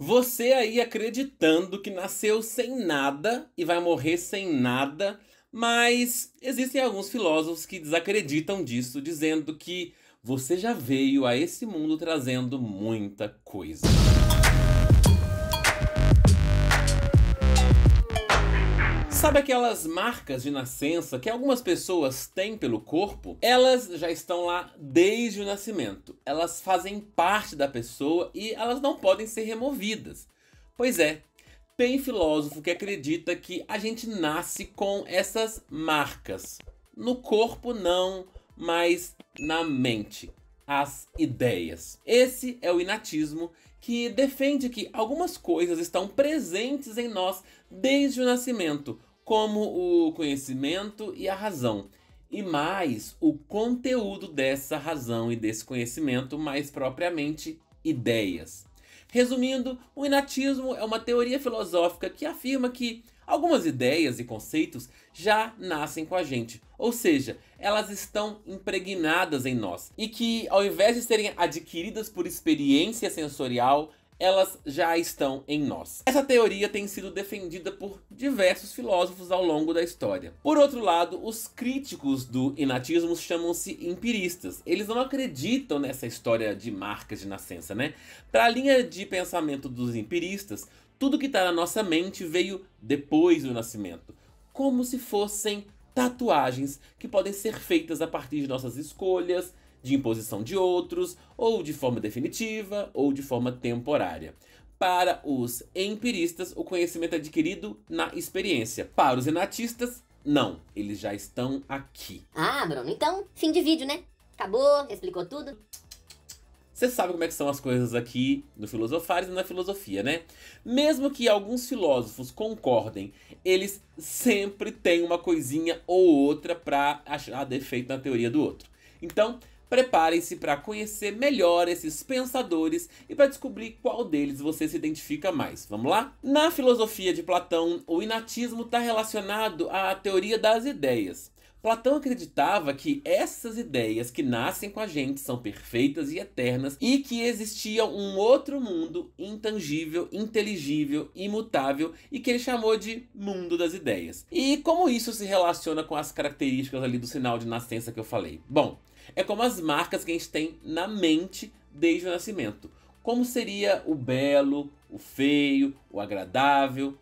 Você aí acreditando que nasceu sem nada e vai morrer sem nada, mas existem alguns filósofos que desacreditam disso, dizendo que você já veio a esse mundo trazendo muita coisa. Sabe aquelas marcas de nascença que algumas pessoas têm pelo corpo? Elas já estão lá desde o nascimento. Elas fazem parte da pessoa e elas não podem ser removidas. Pois é, tem filósofo que acredita que a gente nasce com essas marcas. No corpo, não, mas na mente as ideias. Esse é o inatismo que defende que algumas coisas estão presentes em nós desde o nascimento, como o conhecimento e a razão, e mais o conteúdo dessa razão e desse conhecimento, mais propriamente ideias. Resumindo, o inatismo é uma teoria filosófica que afirma que algumas ideias e conceitos já nascem com a gente, ou seja, elas estão impregnadas em nós e que, ao invés de serem adquiridas por experiência sensorial, elas já estão em nós. Essa teoria tem sido defendida por diversos filósofos ao longo da história. Por outro lado, os críticos do inatismo chamam-se empiristas. Eles não acreditam nessa história de marcas de nascença, né? Para a linha de pensamento dos empiristas, tudo que está na nossa mente veio depois do nascimento, como se fossem tatuagens que podem ser feitas a partir de nossas escolhas, de imposição de outros, ou de forma definitiva, ou de forma temporária. Para os empiristas, o conhecimento é adquirido na experiência. Para os enatistas, não, eles já estão aqui. Ah, Bruno, então, fim de vídeo, né? Acabou, explicou tudo. Você sabe como é que são as coisas aqui no Filosofares e na filosofia, né? Mesmo que alguns filósofos concordem, eles sempre têm uma coisinha ou outra para achar defeito na teoria do outro. Então, Preparem-se para conhecer melhor esses pensadores e para descobrir qual deles você se identifica mais. Vamos lá? Na filosofia de Platão, o inatismo está relacionado à teoria das ideias. Platão acreditava que essas ideias que nascem com a gente são perfeitas e eternas e que existia um outro mundo intangível, inteligível, imutável e que ele chamou de mundo das ideias. E como isso se relaciona com as características ali do sinal de nascença que eu falei? Bom, é como as marcas que a gente tem na mente desde o nascimento. Como seria o belo, o feio, o agradável,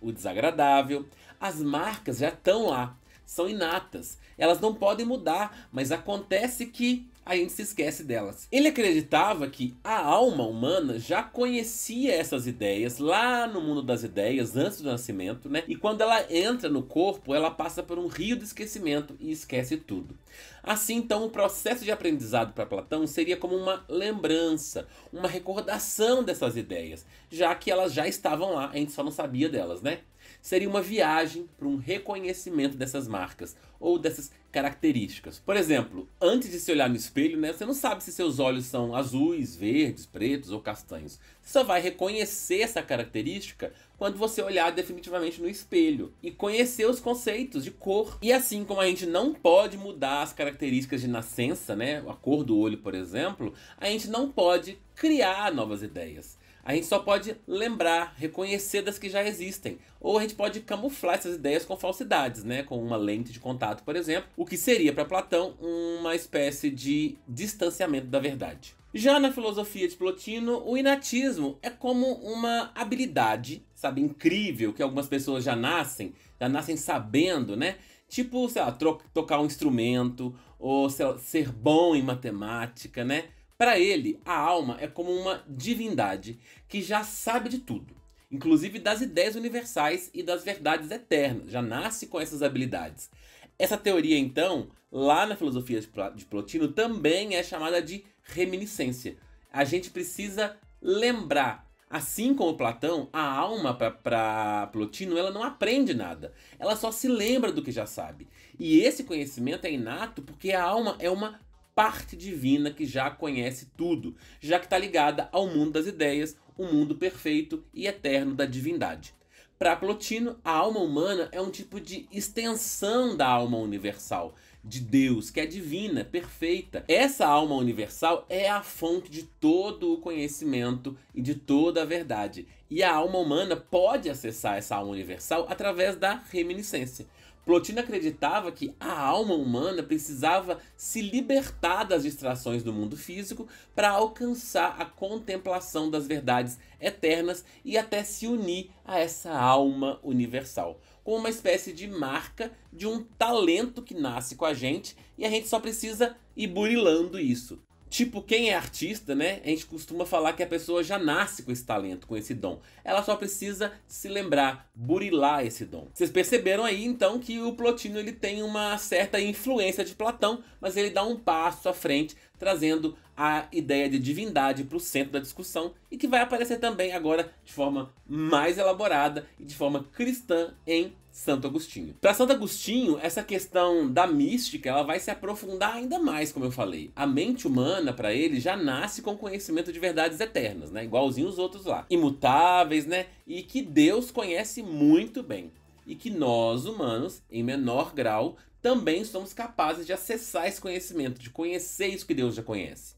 o desagradável. As marcas já estão lá, são inatas, elas não podem mudar, mas acontece que a gente se esquece delas. Ele acreditava que a alma humana já conhecia essas ideias lá no mundo das ideias, antes do nascimento, né? E quando ela entra no corpo, ela passa por um rio de esquecimento e esquece tudo. Assim, então, o processo de aprendizado para Platão seria como uma lembrança, uma recordação dessas ideias, já que elas já estavam lá, a gente só não sabia delas, né? Seria uma viagem para um reconhecimento dessas marcas, ou dessas características. Por exemplo, antes de se olhar no espelho, né, você não sabe se seus olhos são azuis, verdes, pretos ou castanhos. Você só vai reconhecer essa característica quando você olhar definitivamente no espelho e conhecer os conceitos de cor. E assim como a gente não pode mudar as características de nascença, né, a cor do olho, por exemplo, a gente não pode criar novas ideias. A gente só pode lembrar, reconhecer das que já existem. Ou a gente pode camuflar essas ideias com falsidades, né? Com uma lente de contato, por exemplo, o que seria para Platão uma espécie de distanciamento da verdade. Já na filosofia de Plotino, o inatismo é como uma habilidade, sabe, incrível que algumas pessoas já nascem, já nascem sabendo, né? Tipo, sei lá, tocar um instrumento, ou lá, ser bom em matemática, né? Para ele, a alma é como uma divindade que já sabe de tudo, inclusive das ideias universais e das verdades eternas, já nasce com essas habilidades. Essa teoria, então, lá na filosofia de Plotino, também é chamada de reminiscência. A gente precisa lembrar. Assim como Platão, a alma para Plotino ela não aprende nada. Ela só se lembra do que já sabe. E esse conhecimento é inato porque a alma é uma parte divina que já conhece tudo, já que está ligada ao mundo das ideias, o um mundo perfeito e eterno da divindade. Para Plotino, a alma humana é um tipo de extensão da alma universal, de Deus, que é divina, perfeita. Essa alma universal é a fonte de todo o conhecimento e de toda a verdade. E a alma humana pode acessar essa alma universal através da reminiscência. Plotino acreditava que a alma humana precisava se libertar das distrações do mundo físico para alcançar a contemplação das verdades eternas e até se unir a essa alma universal, com uma espécie de marca de um talento que nasce com a gente e a gente só precisa ir burilando isso. Tipo, quem é artista, né? A gente costuma falar que a pessoa já nasce com esse talento, com esse dom. Ela só precisa se lembrar, burilar esse dom. Vocês perceberam aí então que o Plotino ele tem uma certa influência de Platão, mas ele dá um passo à frente trazendo a ideia de divindade para o centro da discussão e que vai aparecer também agora de forma mais elaborada e de forma cristã em Santo Agostinho. Para Santo Agostinho, essa questão da mística, ela vai se aprofundar ainda mais, como eu falei. A mente humana, para ele, já nasce com conhecimento de verdades eternas, né? Igualzinho os outros lá, imutáveis, né? E que Deus conhece muito bem e que nós, humanos, em menor grau, também somos capazes de acessar esse conhecimento, de conhecer isso que Deus já conhece.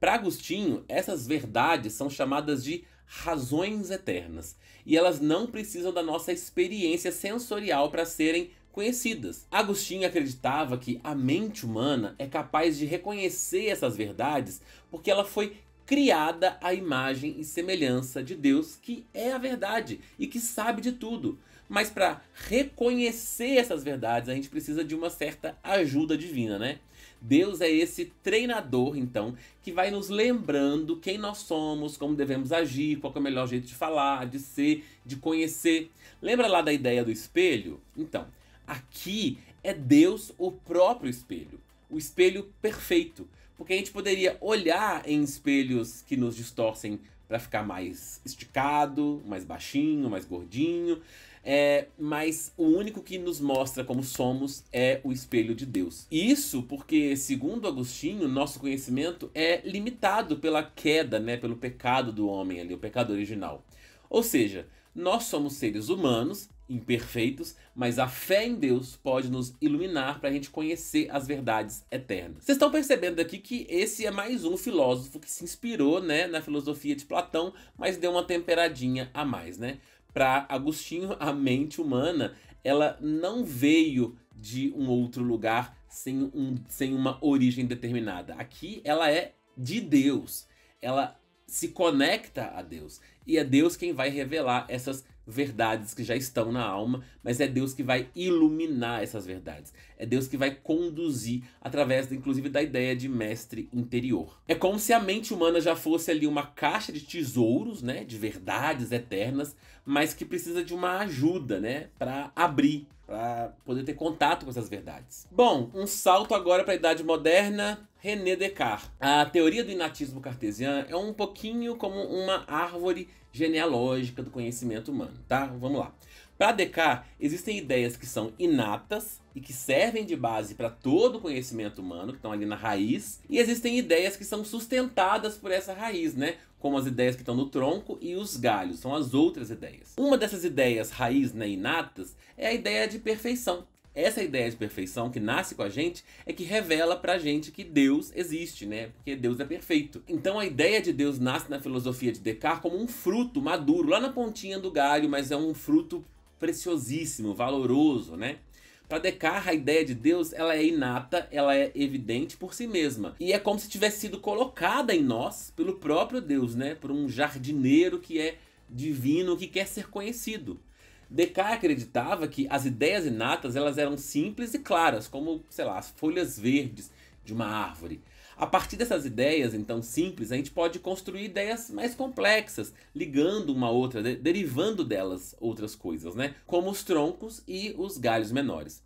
Para Agostinho, essas verdades são chamadas de razões eternas, e elas não precisam da nossa experiência sensorial para serem conhecidas. Agostinho acreditava que a mente humana é capaz de reconhecer essas verdades porque ela foi criada à imagem e semelhança de Deus, que é a verdade e que sabe de tudo. Mas para reconhecer essas verdades, a gente precisa de uma certa ajuda divina, né? Deus é esse treinador, então, que vai nos lembrando quem nós somos, como devemos agir, qual é o melhor jeito de falar, de ser, de conhecer. Lembra lá da ideia do espelho? Então, aqui é Deus o próprio espelho, o espelho perfeito porque a gente poderia olhar em espelhos que nos distorcem para ficar mais esticado, mais baixinho, mais gordinho. É, mas o único que nos mostra como somos é o espelho de Deus. Isso porque, segundo Agostinho, nosso conhecimento é limitado pela queda, né, pelo pecado do homem ali, o pecado original. Ou seja, nós somos seres humanos imperfeitos, mas a fé em Deus pode nos iluminar para a gente conhecer as verdades eternas. Vocês estão percebendo aqui que esse é mais um filósofo que se inspirou né, na filosofia de Platão, mas deu uma temperadinha a mais, né? Para Agostinho, a mente humana ela não veio de um outro lugar sem, um, sem uma origem determinada. Aqui ela é de Deus. Ela se conecta a Deus. E é Deus quem vai revelar essas verdades que já estão na alma, mas é Deus que vai iluminar essas verdades. É Deus que vai conduzir através, inclusive, da ideia de mestre interior. É como se a mente humana já fosse ali uma caixa de tesouros, né, de verdades eternas, mas que precisa de uma ajuda, né, para abrir para poder ter contato com essas verdades. Bom, um salto agora para a idade moderna, René Descartes. A teoria do inatismo cartesiano é um pouquinho como uma árvore genealógica do conhecimento humano, tá? Vamos lá. Para Descartes, existem ideias que são inatas e que servem de base para todo o conhecimento humano, que estão ali na raiz, e existem ideias que são sustentadas por essa raiz, né? Como as ideias que estão no tronco e os galhos, são as outras ideias. Uma dessas ideias raiz, né, inatas, é a ideia de perfeição. Essa ideia de perfeição que nasce com a gente é que revela pra gente que Deus existe, né? Porque Deus é perfeito. Então a ideia de Deus nasce na filosofia de Descartes como um fruto maduro, lá na pontinha do galho, mas é um fruto preciosíssimo, valoroso, né? Para Descartes, a ideia de Deus ela é inata, ela é evidente por si mesma. E é como se tivesse sido colocada em nós pelo próprio Deus, né? Por um jardineiro que é divino, que quer ser conhecido. Descartes acreditava que as ideias inatas elas eram simples e claras, como, sei lá, as folhas verdes de uma árvore. A partir dessas ideias, então, simples, a gente pode construir ideias mais complexas, ligando uma outra, de né? derivando delas outras coisas, né? Como os troncos e os galhos menores.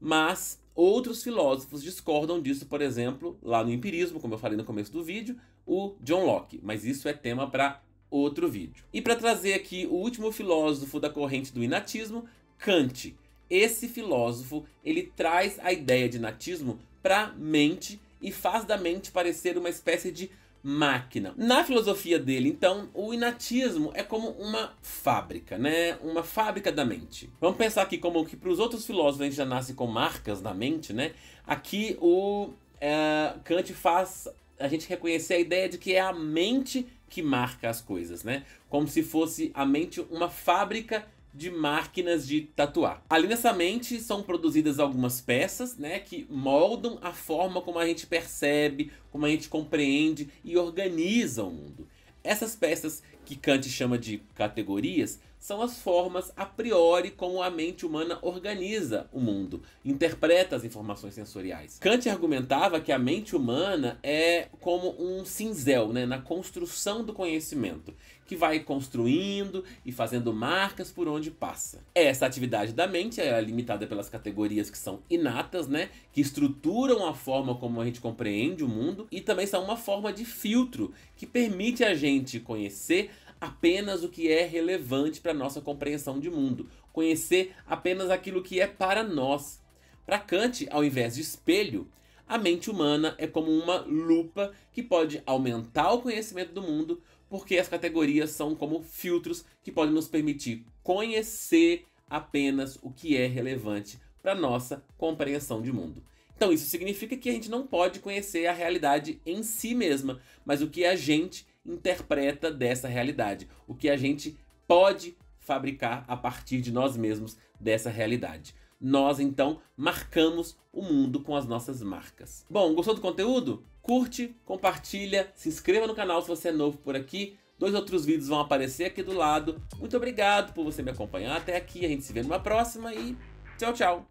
Mas outros filósofos discordam disso, por exemplo, lá no empirismo, como eu falei no começo do vídeo, o John Locke, mas isso é tema para outro vídeo. E para trazer aqui o último filósofo da corrente do inatismo, Kant. Esse filósofo, ele traz a ideia de natismo para mente e faz da mente parecer uma espécie de máquina. Na filosofia dele, então, o inatismo é como uma fábrica, né? Uma fábrica da mente. Vamos pensar aqui como que para os outros filósofos a gente já nasce com marcas na mente, né? Aqui o é, Kant faz a gente reconhecer a ideia de que é a mente que marca as coisas, né? Como se fosse a mente uma fábrica de máquinas de tatuar. Ali nessa mente são produzidas algumas peças, né, que moldam a forma como a gente percebe, como a gente compreende e organiza o mundo. Essas peças que Kant chama de categorias são as formas a priori como a mente humana organiza o mundo, interpreta as informações sensoriais. Kant argumentava que a mente humana é como um cinzel né, na construção do conhecimento que vai construindo e fazendo marcas por onde passa. Essa atividade da mente é limitada pelas categorias que são inatas, né? Que estruturam a forma como a gente compreende o mundo e também são uma forma de filtro que permite a gente conhecer apenas o que é relevante para nossa compreensão de mundo, conhecer apenas aquilo que é para nós. Para Kant, ao invés de espelho, a mente humana é como uma lupa que pode aumentar o conhecimento do mundo, porque as categorias são como filtros que podem nos permitir conhecer apenas o que é relevante para nossa compreensão de mundo. Então isso significa que a gente não pode conhecer a realidade em si mesma, mas o que a gente interpreta dessa realidade, o que a gente pode fabricar a partir de nós mesmos dessa realidade nós então marcamos o mundo com as nossas marcas. Bom, gostou do conteúdo? Curte, compartilha, se inscreva no canal se você é novo por aqui. Dois outros vídeos vão aparecer aqui do lado. Muito obrigado por você me acompanhar até aqui. A gente se vê numa próxima e tchau, tchau!